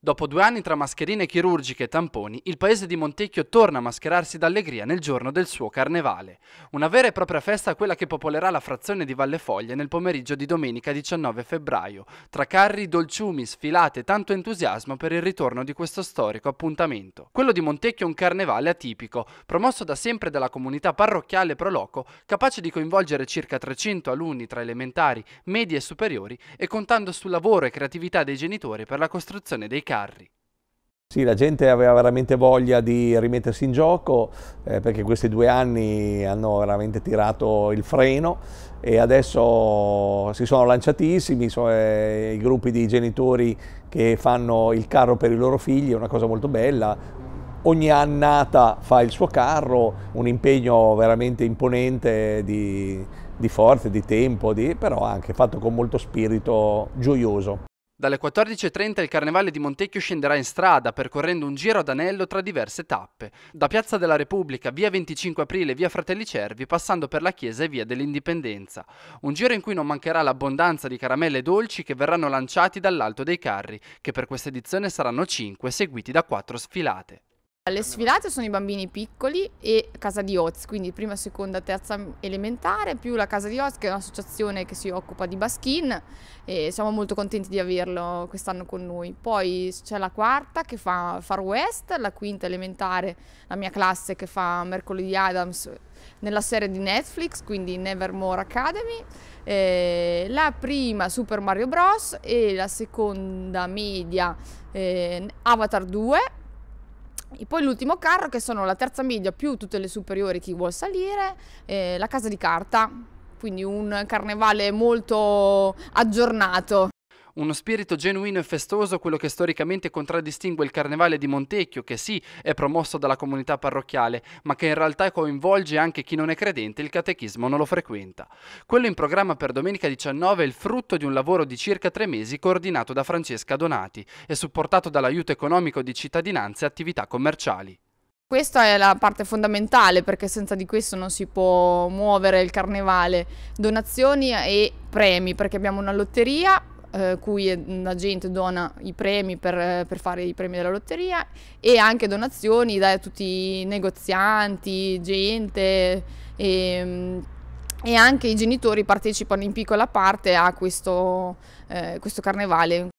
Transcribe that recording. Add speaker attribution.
Speaker 1: Dopo due anni tra mascherine chirurgiche e tamponi, il paese di Montecchio torna a mascherarsi d'allegria nel giorno del suo carnevale. Una vera e propria festa quella che popolerà la frazione di Valle Foglie nel pomeriggio di domenica 19 febbraio, tra carri, dolciumi, sfilate e tanto entusiasmo per il ritorno di questo storico appuntamento. Quello di Montecchio è un carnevale atipico, promosso da sempre dalla comunità parrocchiale Proloco, capace di coinvolgere circa 300 alunni tra elementari, medie e superiori e contando sul lavoro e creatività dei genitori per la costruzione dei Carri.
Speaker 2: Sì, la gente aveva veramente voglia di rimettersi in gioco eh, perché questi due anni hanno veramente tirato il freno e adesso si sono lanciatissimi, so, eh, i gruppi di genitori che fanno il carro per i loro figli, è una cosa molto bella. Ogni annata fa il suo carro, un impegno veramente imponente di, di forze, di tempo, di, però anche fatto con molto spirito gioioso.
Speaker 1: Dalle 14.30 il Carnevale di Montecchio scenderà in strada percorrendo un giro ad anello tra diverse tappe, da Piazza della Repubblica, via 25 aprile, via Fratelli Cervi, passando per la chiesa e via dell'Indipendenza. Un giro in cui non mancherà l'abbondanza di caramelle dolci che verranno lanciati dall'alto dei carri, che per questa edizione saranno 5, seguiti da 4 sfilate.
Speaker 3: Le sfilate sono i bambini piccoli e Casa di Oz, quindi prima, seconda, terza elementare, più la Casa di Oz che è un'associazione che si occupa di Baskin e siamo molto contenti di averlo quest'anno con noi. Poi c'è la quarta che fa Far West, la quinta elementare, la mia classe che fa Mercoledì Adams nella serie di Netflix, quindi Nevermore Academy, eh, la prima Super Mario Bros e la seconda media eh, Avatar 2 e poi l'ultimo carro che sono la terza media più tutte le superiori chi vuol salire, eh, la casa di carta, quindi un carnevale molto aggiornato.
Speaker 1: Uno spirito genuino e festoso, quello che storicamente contraddistingue il Carnevale di Montecchio, che sì è promosso dalla comunità parrocchiale, ma che in realtà coinvolge anche chi non è credente e il catechismo non lo frequenta. Quello in programma per domenica 19 è il frutto di un lavoro di circa tre mesi coordinato da Francesca Donati e supportato dall'aiuto economico di cittadinanza e attività commerciali.
Speaker 3: Questa è la parte fondamentale perché senza di questo non si può muovere il carnevale. Donazioni e premi perché abbiamo una lotteria eh, cui la gente dona i premi per, eh, per, fare i premi della lotteria e anche donazioni da tutti i negozianti, gente e, ehm, e anche i genitori partecipano in piccola parte a questo, eh, questo carnevale